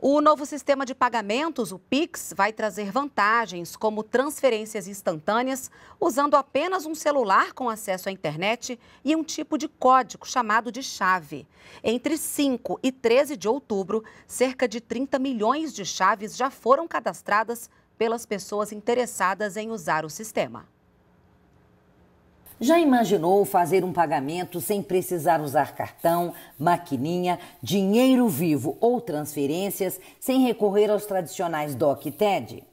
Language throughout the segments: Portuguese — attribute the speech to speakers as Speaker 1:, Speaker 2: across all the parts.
Speaker 1: O novo sistema de pagamentos, o Pix, vai trazer vantagens como transferências instantâneas, usando apenas um celular com acesso à internet e um tipo de código chamado de chave. Entre 5 e 13 de outubro, cerca de 30 milhões de chaves já foram cadastradas pelas pessoas interessadas em usar o sistema.
Speaker 2: Já imaginou fazer um pagamento sem precisar usar cartão, maquininha, dinheiro vivo ou transferências, sem recorrer aos tradicionais DOC e TED?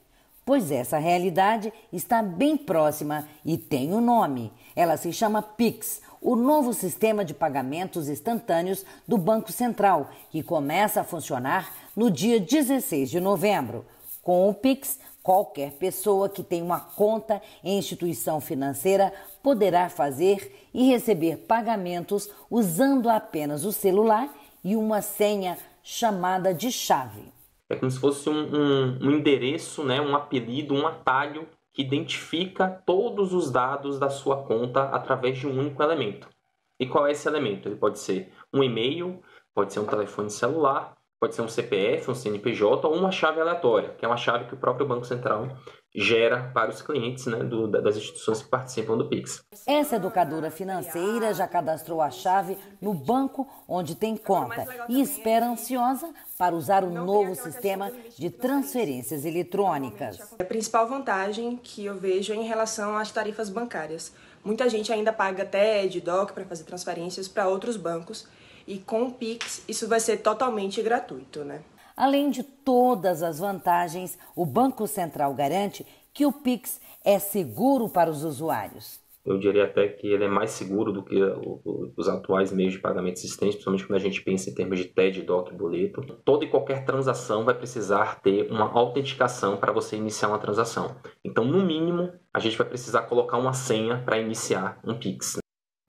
Speaker 2: Pois essa realidade está bem próxima e tem o um nome. Ela se chama Pix, o novo sistema de pagamentos instantâneos do Banco Central, que começa a funcionar no dia 16 de novembro. Com o Pix, Qualquer pessoa que tem uma conta em instituição financeira poderá fazer e receber pagamentos usando apenas o celular e uma senha chamada de chave.
Speaker 3: É como se fosse um, um, um endereço, né, um apelido, um atalho que identifica todos os dados da sua conta através de um único elemento. E qual é esse elemento? Ele pode ser um e-mail, pode ser um telefone celular pode ser um CPF, um CNPJ ou uma chave aleatória, que é uma chave que o próprio Banco Central gera para os clientes né, do, das instituições que participam do Pix.
Speaker 2: Essa educadora financeira já cadastrou a chave no banco onde tem conta e espera ansiosa para usar o novo sistema de transferências eletrônicas.
Speaker 4: A principal vantagem que eu vejo é em relação às tarifas bancárias. Muita gente ainda paga TED, DOC para fazer transferências para outros bancos e com o Pix, isso vai ser totalmente gratuito, né?
Speaker 2: Além de todas as vantagens, o Banco Central garante que o Pix é seguro para os usuários.
Speaker 3: Eu diria até que ele é mais seguro do que os atuais meios de pagamento existentes, principalmente quando a gente pensa em termos de TED, DOC, boleto. Toda e qualquer transação vai precisar ter uma autenticação para você iniciar uma transação. Então, no mínimo, a gente vai precisar colocar uma senha para iniciar um Pix. Né?